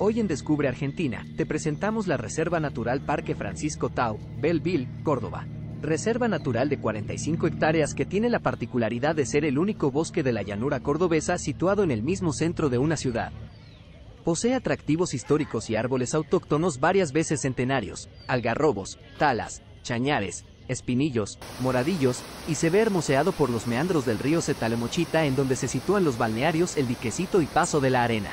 Hoy en Descubre Argentina, te presentamos la Reserva Natural Parque Francisco Tau, Belleville, Córdoba. Reserva natural de 45 hectáreas que tiene la particularidad de ser el único bosque de la llanura cordobesa situado en el mismo centro de una ciudad. Posee atractivos históricos y árboles autóctonos varias veces centenarios, algarrobos, talas, chañares, espinillos, moradillos, y se ve hermoseado por los meandros del río Cetalemochita en donde se sitúan los balnearios El Diquecito y Paso de la Arena.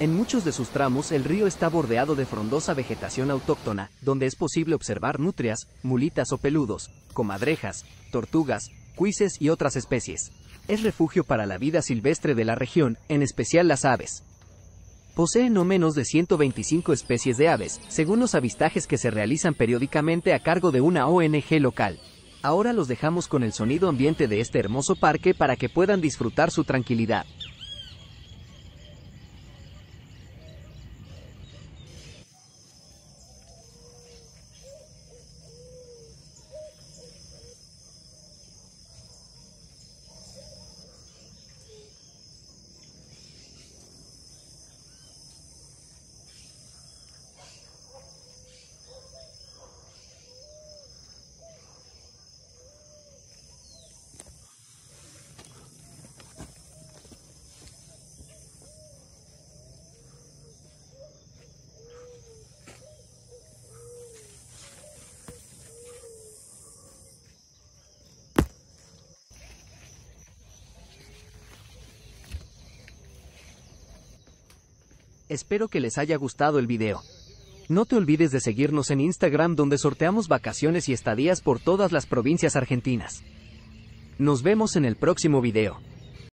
En muchos de sus tramos el río está bordeado de frondosa vegetación autóctona, donde es posible observar nutrias, mulitas o peludos, comadrejas, tortugas, cuises y otras especies. Es refugio para la vida silvestre de la región, en especial las aves. Posee no menos de 125 especies de aves, según los avistajes que se realizan periódicamente a cargo de una ONG local. Ahora los dejamos con el sonido ambiente de este hermoso parque para que puedan disfrutar su tranquilidad. Espero que les haya gustado el video. No te olvides de seguirnos en Instagram donde sorteamos vacaciones y estadías por todas las provincias argentinas. Nos vemos en el próximo video.